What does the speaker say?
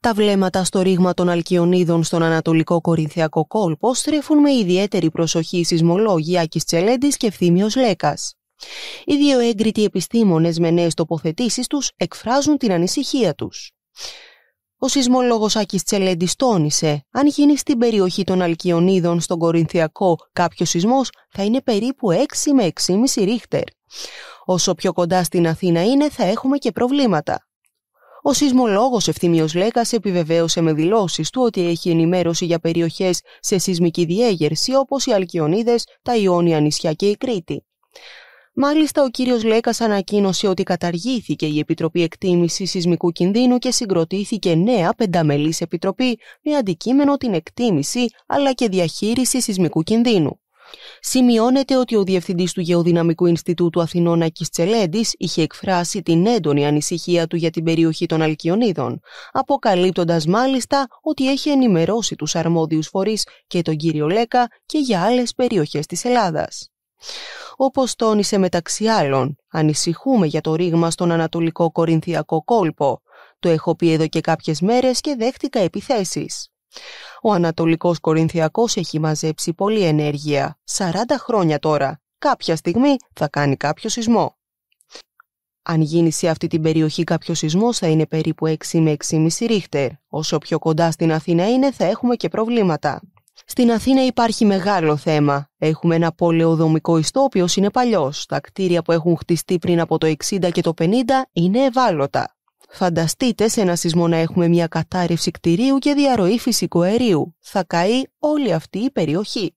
Τα βλέμματα στο ρήγμα των Αλκιονίδων στον Ανατολικό Κορινθιακό κόλπο στρέφουν με ιδιαίτερη προσοχή οι σεισμολόγοι Ακη Τσελέντης και Ευθύμιος λέκας. Οι δύο έγκριτοι επιστήμονες με νέες τοποθετήσεις τους εκφράζουν την ανησυχία τους. Ο σεισμολόγος Ακη Τσελέντης τόνισε, αν γίνει στην περιοχή των Αλκιονίδων στον Κορινθιακό κάποιος σεισμός θα είναι περίπου 6 με 6,5 ρίχτερ. Όσο πιο κοντά στην Αθήνα είναι θα έχουμε και προβλήματα. Ο σεισμολόγος Ευθύμιος Λέκας επιβεβαίωσε με δηλώσεις του ότι έχει ενημέρωση για περιοχές σε σεισμική διέγερση όπως οι Αλκιονίδες, τα Ιόνια νησιά και η Κρήτη. Μάλιστα, ο κύριος Λέκας ανακοίνωσε ότι καταργήθηκε η Επιτροπή Εκτίμησης Σεισμικού Κινδύνου και συγκροτήθηκε νέα πενταμελής επιτροπή με αντικείμενο την εκτίμηση αλλά και διαχείριση σεισμικού κινδύνου. Σημειώνεται ότι ο διευθυντής του Γεωδυναμικού Ινστιτούτου Αθηνών Ακή Τσελέντης είχε εκφράσει την έντονη ανησυχία του για την περιοχή των Αλκιονίδων, αποκαλύπτοντας μάλιστα ότι έχει ενημερώσει τους αρμόδιους φορείς και τον κύριο Λέκα και για άλλες περιοχές της Ελλάδας. Όπως τόνισε μεταξύ άλλων, ανησυχούμε για το ρήγμα στον Ανατολικό Κορινθιακό κόλπο. Το έχω πει εδώ και κάποιες μέρες και δέχτηκα επιθέσεις. Ο Ανατολικός Κορινθιακός έχει μαζέψει πολλή ενέργεια, 40 χρόνια τώρα. Κάποια στιγμή θα κάνει κάποιο σεισμό. Αν γίνει σε αυτή την περιοχή κάποιο σεισμός, θα είναι περίπου 6 με 6,5 ρίχτερ. Όσο πιο κοντά στην Αθήνα είναι θα έχουμε και προβλήματα. Στην Αθήνα υπάρχει μεγάλο θέμα. Έχουμε ένα πολεοδομικό ιστό, ο οποίο είναι παλιός. Τα κτίρια που έχουν χτιστεί πριν από το 60 και το 50 είναι ευάλωτα. Φανταστείτε σε ένα σεισμό να έχουμε μια κατάρρευση κτηρίου και διαρροή φυσικού αερίου. Θα καεί όλη αυτή η περιοχή.